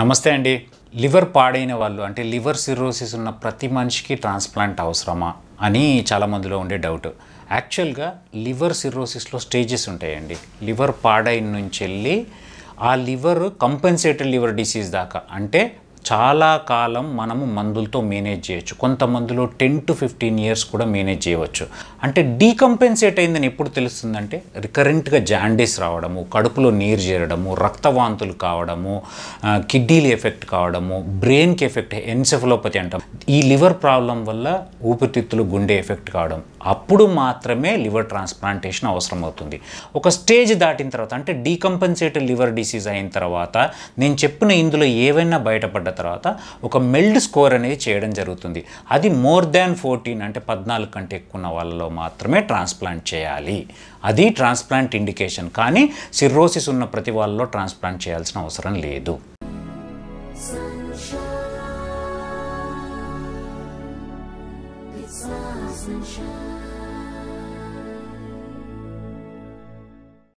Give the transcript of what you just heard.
నమస్తే అండి లివర్ పాడైన వాళ్ళు అంటే లివర్ సిరోసిస్ ఉన్న ప్రతి మనిషికి ట్రాన్స్ప్లాంట్ అవసరమా అని చాలామందిలో ఉండే డౌట్ యాక్చువల్గా లివర్ సిరోసిస్లో స్టేజెస్ ఉంటాయండి లివర్ పాడైన నుంచి వెళ్ళి ఆ లివర్ కంపెన్సేటెడ్ లివర్ డిసీజ్ దాకా అంటే చాలా కాలం మనము మందులతో మేనేజ్ చేయొచ్చు కొంత మందులో టెన్ టు ఫిఫ్టీన్ ఇయర్స్ కూడా మేనేజ్ చేయవచ్చు అంటే డీకంపెన్సేట్ అయిందని ఎప్పుడు తెలుస్తుందంటే రికరెంట్గా జాండీస్ రావడము కడుపులో నీరు చేరడము రక్తవాంతులు కావడము కిడ్నీలు ఎఫెక్ట్ కావడము బ్రెయిన్కి ఎఫెక్ట్ ఎన్సెఫలోపతి అంటాం ఈ లివర్ ప్రాబ్లం వల్ల ఊపిరితిత్తులు గుండె ఎఫెక్ట్ కావడం అప్పుడు మాత్రమే లివర్ ట్రాన్స్ప్లాంటేషన్ అవసరం అవుతుంది ఒక స్టేజ్ దాటిన తర్వాత అంటే డీకంపెన్సేటెడ్ లివర్ డిసీజ్ అయిన తర్వాత నేను చెప్పిన ఇందులో ఏవైనా బయటపడ్డ తర్వాత ఒక మెల్డ్ స్కోర్ అనేది చేయడం జరుగుతుంది అది మోర్ దాన్ ఫోర్టీన్ అంటే పద్నాలుగు కంటే ఎక్కువ ఉన్న వాళ్ళలో మాత్రమే ట్రాన్స్ప్లాంట్ చేయాలి అది ట్రాన్స్ప్లాంట్ ఇండికేషన్ కానీ సిర్రోసిస్ ఉన్న ప్రతి వాళ్ళలో ట్రాన్స్ప్లాంట్ చేయాల్సిన అవసరం లేదు sunshine.